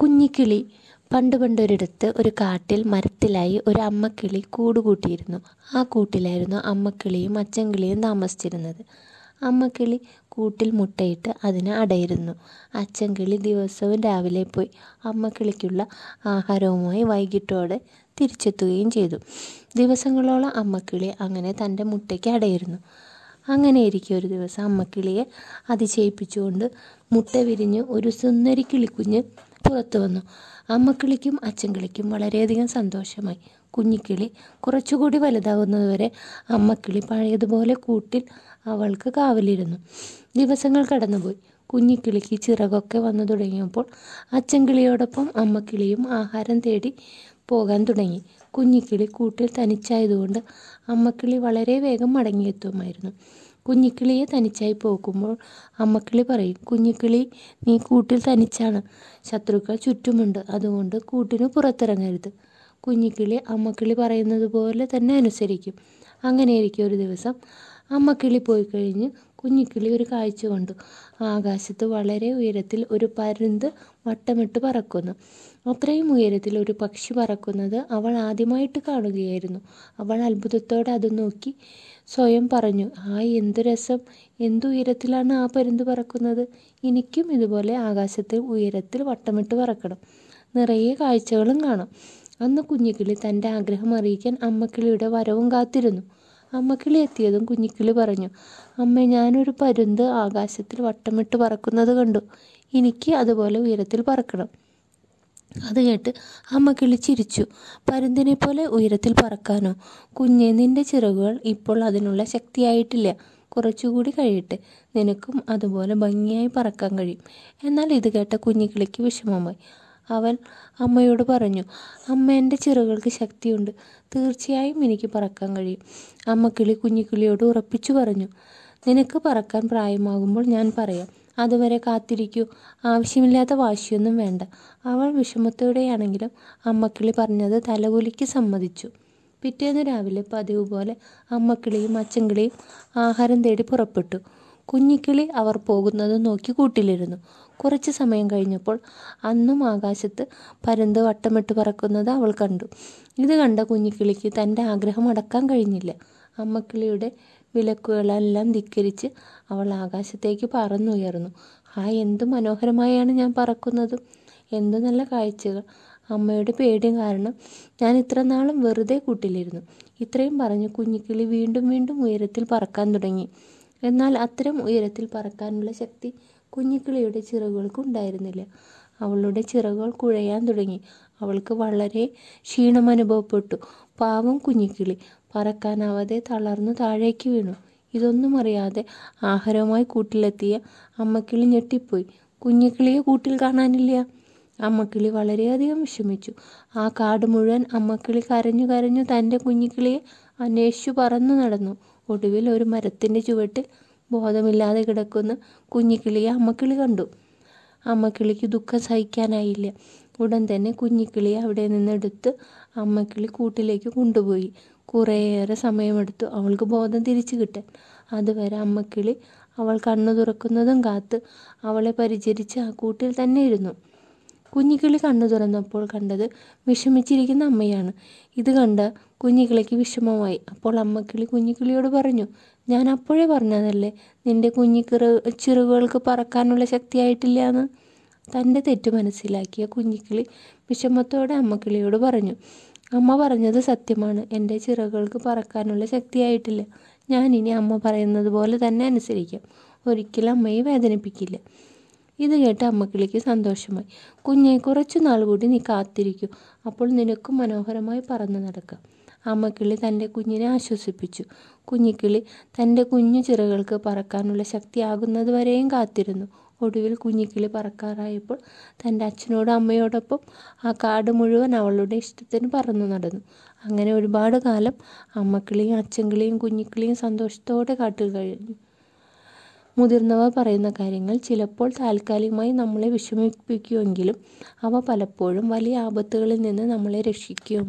കുഞ്ഞിക്കിളി പണ്ട് പണ്ടൊരിടത്ത് ഒരു കാട്ടിൽ മരത്തിലായി ഒരു അമ്മക്കിളി കൂട് കൂട്ടിയിരുന്നു ആ കൂട്ടിലായിരുന്നു അമ്മക്കിളിയും കിളിയും താമസിച്ചിരുന്നത് അമ്മക്കിളി കൂട്ടിൽ മുട്ടയിട്ട് അതിനെ അടയിരുന്നു കിളി ദിവസവും രാവിലെ പോയി അമ്മക്കിളിക്കുള്ള ആഹാരവുമായി വൈകിട്ടോടെ തിരിച്ചെത്തുകയും ചെയ്തു ദിവസങ്ങളോളം അമ്മക്കിളി അങ്ങനെ തൻ്റെ മുട്ടയ്ക്ക് അടയിരുന്നു അങ്ങനെ ഇരിക്കും ഒരു ദിവസം അമ്മക്കിളിയെ അതിശയിപ്പിച്ചുകൊണ്ട് മുട്ട വിരിഞ്ഞ് ഒരു സുന്ദരി കിളിക്കുഞ്ഞ് പുറത്തു വന്നു അമ്മക്കിളിക്കും അച്ഛൻകിളിക്കും വളരെയധികം സന്തോഷമായി കുഞ്ഞിക്കിളി കുറച്ചുകൂടി വലുതാകുന്നതുവരെ അമ്മക്കിളി പഴയതുപോലെ കൂട്ടിൽ അവൾക്ക് കാവലിരുന്നു ദിവസങ്ങൾ കടന്നുപോയി കുഞ്ഞിക്കിളിക്ക് ചിറകൊക്കെ വന്നു തുടങ്ങിയപ്പോൾ അച്ഛൻകിളിയോടൊപ്പം അമ്മക്കിളിയും ആഹാരം തേടി പോകാൻ തുടങ്ങി കുഞ്ഞിക്കിളി കൂട്ടിൽ തനിച്ചായതുകൊണ്ട് അമ്മക്കിളി വളരെ വേഗം മടങ്ങിയെത്തുമായിരുന്നു കുഞ്ഞിക്കിളിയെ തനിച്ചായി പോകുമ്പോൾ അമ്മക്കിളി പറയും കുഞ്ഞിക്കിളി നീ കൂട്ടിൽ തനിച്ചാണ് ശത്രുക്കൾ ചുറ്റുമുണ്ട് അതുകൊണ്ട് കൂട്ടിന് പുറത്തിറങ്ങരുത് കുഞ്ഞിക്കിളി അമ്മക്കിളി പറയുന്നത് പോലെ തന്നെ അനുസരിക്കും അങ്ങനെയിരിക്കും ഒരു ദിവസം അമ്മക്കിളി പോയി കഴിഞ്ഞ് കുഞ്ഞിക്കിളി ഒരു കാഴ്ച കണ്ടു ആകാശത്ത് വളരെ ഉയരത്തിൽ ഒരു പരുന്ത് വട്ടമിട്ട് പറക്കുന്നു അത്രയും ഉയരത്തിൽ ഒരു പക്ഷി പറക്കുന്നത് അവൾ ആദ്യമായിട്ട് കാണുകയായിരുന്നു അവൾ അത്ഭുതത്തോടെ അത് നോക്കി സ്വയം പറഞ്ഞു ആ എന്തു രസം എന്തുയരത്തിലാണ് ആ പരുന്ത് പറക്കുന്നത് എനിക്കും ഇതുപോലെ ആകാശത്തിൽ ഉയരത്തിൽ വട്ടമിട്ട് പറക്കണം നിറയെ കാഴ്ചകളും കാണാം അന്ന് കുഞ്ഞിക്കിളി തൻ്റെ ആഗ്രഹം അറിയിക്കാൻ അമ്മക്കിളിയുടെ വരവും കാത്തിരുന്നു അമ്മക്കിളി എത്തിയതും കുഞ്ഞിക്കിളി പറഞ്ഞു അമ്മേ ഞാനൊരു പരുന്ത് ആകാശത്തിൽ വട്ടമിട്ട് പറക്കുന്നത് കണ്ടു എനിക്ക് അതുപോലെ ഉയരത്തിൽ പറക്കണം അത് കേട്ട് അമ്മ ചിരിച്ചു പരുന്തിനെ പോലെ ഉയരത്തിൽ പറക്കാനോ കുഞ്ഞെ നിന്റെ ചിറകുകൾ ഇപ്പോൾ അതിനുള്ള ശക്തിയായിട്ടില്ല കുറച്ചുകൂടി കഴിയട്ടെ നിനക്കും അതുപോലെ ഭംഗിയായി പറക്കാൻ കഴിയും എന്നാൽ ഇത് കേട്ട കുഞ്ഞിക്കിളിക്ക് വിഷമമായി അവൻ അമ്മയോട് പറഞ്ഞു അമ്മ എൻ്റെ ചിറകുകൾക്ക് ശക്തിയുണ്ട് തീർച്ചയായും എനിക്ക് പറക്കാൻ കഴിയും അമ്മ കിളി കുഞ്ഞിക്കിളിയോട് ഉറപ്പിച്ചു പറഞ്ഞു നിനക്ക് പറക്കാൻ പ്രായമാകുമ്പോൾ ഞാൻ പറയാം അതുവരെ കാത്തിരിക്കൂ ആവശ്യമില്ലാത്ത വാശിയൊന്നും വേണ്ട അവൾ വിഷമത്തോടെയാണെങ്കിലും അമ്മക്കിളി പറഞ്ഞത് തലകുലിക്ക് സമ്മതിച്ചു പിറ്റേന്ന് രാവിലെ പതിവ് പോലെ അമ്മക്കിളിയും അച്ചൻകിളിയും ആഹാരം തേടി പുറപ്പെട്ടു കുഞ്ഞിക്കിളി അവർ പോകുന്നത് നോക്കി കൂട്ടിലിരുന്നു കുറച്ച് സമയം കഴിഞ്ഞപ്പോൾ അന്നും ആകാശത്ത് പരന്ത് വട്ടമിട്ട് പറക്കുന്നത് അവൾ കണ്ടു ഇത് കണ്ട കുഞ്ഞിക്കിളിക്ക് തൻ്റെ ആഗ്രഹം അടക്കാൻ കഴിഞ്ഞില്ല അമ്മക്കിളിയുടെ വിലക്കുകളെല്ലാം ധിക്കരിച്ച് അവൾ ആകാശത്തേക്ക് പറന്നുയർന്നു ആ എന്തു മനോഹരമായാണ് ഞാൻ പറക്കുന്നത് എന്തു നല്ല കാഴ്ചകൾ അമ്മയുടെ പേടി കാരണം ഞാൻ ഇത്ര നാളും വെറുതെ കൂട്ടിലിരുന്നു ഇത്രയും പറഞ്ഞ് കുഞ്ഞിക്കിളി വീണ്ടും വീണ്ടും ഉയരത്തിൽ പറക്കാൻ തുടങ്ങി എന്നാൽ അത്തരം ഉയരത്തിൽ പറക്കാനുള്ള ശക്തി കുഞ്ഞിക്കിളിയുടെ ചിറകുകൾക്ക് ഉണ്ടായിരുന്നില്ല അവളുടെ ചിറകുകൾ കുഴയാൻ തുടങ്ങി അവൾക്ക് വളരെ ക്ഷീണം അനുഭവപ്പെട്ടു പാവം കുഞ്ഞിക്കിളി പറക്കാനാവാതെ തളർന്നു താഴേക്ക് വീണു ഇതൊന്നും അറിയാതെ ആഹാരവുമായി കൂട്ടിലെത്തിയ അമ്മക്കിളി ഞെട്ടിപ്പോയി കുഞ്ഞിക്കിളിയെ കൂട്ടിൽ കാണാനില്ല അമ്മക്കിളി വളരെയധികം വിഷമിച്ചു ആ കാട് മുഴുവൻ അമ്മക്കിളി കരഞ്ഞു കരഞ്ഞു തൻ്റെ കുഞ്ഞിക്കിളിയെ അന്വേഷിച്ചു പറന്നു നടന്നു ഒടുവിൽ ഒരു മരത്തിൻ്റെ ചുവട്ടിൽ ബോധമില്ലാതെ കിടക്കുന്ന കുഞ്ഞിക്കിളിയെ അമ്മക്കിളി കണ്ടു അമ്മക്കിളിക്ക് ദുഃഖം സഹിക്കാനായില്ല ഉടൻ തന്നെ കുഞ്ഞിക്കിളിയെ അവിടെ നിന്നെടുത്ത് അമ്മക്കിളി കൂട്ടിലേക്ക് കൊണ്ടുപോയി കുറേയേറെ സമയമെടുത്തു അവൾക്ക് ബോധം തിരിച്ചു കിട്ടാൻ അതുവരെ അമ്മക്കിളി അവൾ കണ്ണു തുറക്കുന്നതും കാത്ത് അവളെ പരിചരിച്ച് ആ കൂട്ടിൽ തന്നെ ഇരുന്നു കുഞ്ഞിക്കിളി കണ്ണു തുറന്നപ്പോൾ കണ്ടത് വിഷമിച്ചിരിക്കുന്ന അമ്മയാണ് ഇത് കണ്ട കുഞ്ഞിക്കിളിക്ക് വിഷമമായി അപ്പോൾ അമ്മക്കിളി കുഞ്ഞിക്കിളിയോട് പറഞ്ഞു ഞാൻ അപ്പോഴേ പറഞ്ഞതല്ലേ നിന്റെ കുഞ്ഞിക്കിറ ചിറകുകൾക്ക് പറക്കാനുള്ള ശക്തിയായിട്ടില്ല എന്ന് തൻ്റെ തെറ്റ് മനസ്സിലാക്കിയ കുഞ്ഞിക്കിളി വിഷമത്തോടെ അമ്മക്കിളിയോട് പറഞ്ഞു അമ്മ പറഞ്ഞത് സത്യമാണ് എൻ്റെ ചിറകുകൾക്ക് പറക്കാനുള്ള ശക്തിയായിട്ടില്ല ഞാനിനി അമ്മ പറയുന്നത് പോലെ തന്നെ അനുസരിക്കാം ഒരിക്കലും അമ്മയെ വേദനിപ്പിക്കില്ല ഇത് കേട്ട് അമ്മക്കിളിക്ക് സന്തോഷമായി കുഞ്ഞെ കുറച്ചു നാൾ കൂടി നീ കാത്തിരിക്കൂ അപ്പോൾ നിനക്കും മനോഹരമായി പറന്നു നടക്കാം അമ്മക്കിളി തൻ്റെ കുഞ്ഞിനെ ആശ്വസിപ്പിച്ചു കുഞ്ഞിക്കിളി തൻ്റെ കുഞ്ഞു ചിറകൾക്ക് പറക്കാനുള്ള ശക്തിയാകുന്നതുവരെയും കാത്തിരുന്നു ഒടുവിൽ കുഞ്ഞിക്കിളി പറക്കാറായപ്പോൾ തൻ്റെ അച്ഛനോടും അമ്മയോടൊപ്പം ആ കാട് മുഴുവൻ അവളുടെ ഇഷ്ടത്തിന് പറന്നു നടന്നു അങ്ങനെ ഒരുപാട് കാലം അമ്മക്കിളിയും അച്ഛൻകിളിയും കുഞ്ഞിക്കിളിയും സന്തോഷത്തോടെ കാട്ടിൽ കഴിഞ്ഞു മുതിർന്നവർ പറയുന്ന കാര്യങ്ങൾ ചിലപ്പോൾ താൽക്കാലികമായി നമ്മളെ വിഷമിപ്പിക്കുമെങ്കിലും അവ പലപ്പോഴും വലിയ ആപത്തുകളിൽ നിന്ന് നമ്മളെ രക്ഷിക്കും